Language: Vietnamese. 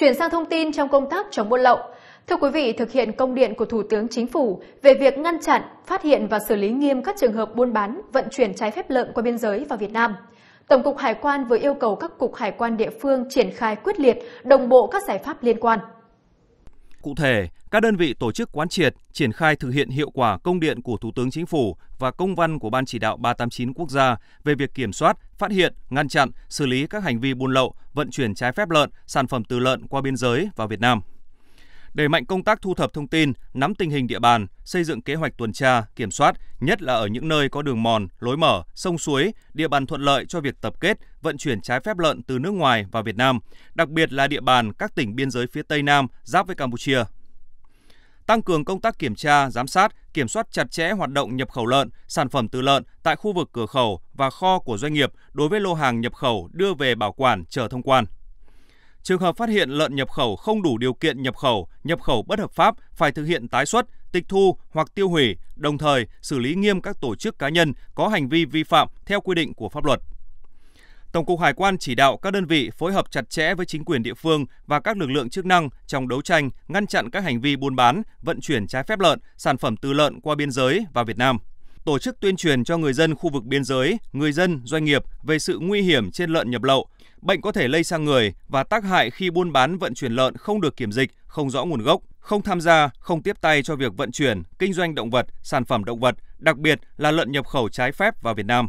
Chuyển sang thông tin trong công tác chống buôn lậu. Thưa quý vị, thực hiện công điện của Thủ tướng Chính phủ về việc ngăn chặn, phát hiện và xử lý nghiêm các trường hợp buôn bán, vận chuyển trái phép lợn qua biên giới vào Việt Nam. Tổng cục Hải quan vừa yêu cầu các cục hải quan địa phương triển khai quyết liệt, đồng bộ các giải pháp liên quan. Cụ thể, các đơn vị tổ chức quán triệt, triển khai thực hiện hiệu quả công điện của Thủ tướng Chính phủ và công văn của Ban chỉ đạo 389 quốc gia về việc kiểm soát, phát hiện, ngăn chặn, xử lý các hành vi buôn lậu, vận chuyển trái phép lợn, sản phẩm từ lợn qua biên giới vào Việt Nam đẩy mạnh công tác thu thập thông tin, nắm tình hình địa bàn, xây dựng kế hoạch tuần tra, kiểm soát, nhất là ở những nơi có đường mòn, lối mở, sông suối, địa bàn thuận lợi cho việc tập kết, vận chuyển trái phép lợn từ nước ngoài vào Việt Nam, đặc biệt là địa bàn các tỉnh biên giới phía Tây Nam giáp với Campuchia. Tăng cường công tác kiểm tra, giám sát, kiểm soát chặt chẽ hoạt động nhập khẩu lợn, sản phẩm từ lợn tại khu vực cửa khẩu và kho của doanh nghiệp đối với lô hàng nhập khẩu đưa về bảo quản chờ thông quan. Trường hợp phát hiện lợn nhập khẩu không đủ điều kiện nhập khẩu, nhập khẩu bất hợp pháp phải thực hiện tái xuất, tịch thu hoặc tiêu hủy, đồng thời xử lý nghiêm các tổ chức cá nhân có hành vi vi phạm theo quy định của pháp luật. Tổng cục Hải quan chỉ đạo các đơn vị phối hợp chặt chẽ với chính quyền địa phương và các lực lượng chức năng trong đấu tranh ngăn chặn các hành vi buôn bán, vận chuyển trái phép lợn, sản phẩm từ lợn qua biên giới vào Việt Nam. Tổ chức tuyên truyền cho người dân khu vực biên giới, người dân, doanh nghiệp về sự nguy hiểm trên lợn nhập lậu, Bệnh có thể lây sang người và tác hại khi buôn bán vận chuyển lợn không được kiểm dịch, không rõ nguồn gốc, không tham gia, không tiếp tay cho việc vận chuyển, kinh doanh động vật, sản phẩm động vật, đặc biệt là lợn nhập khẩu trái phép vào Việt Nam.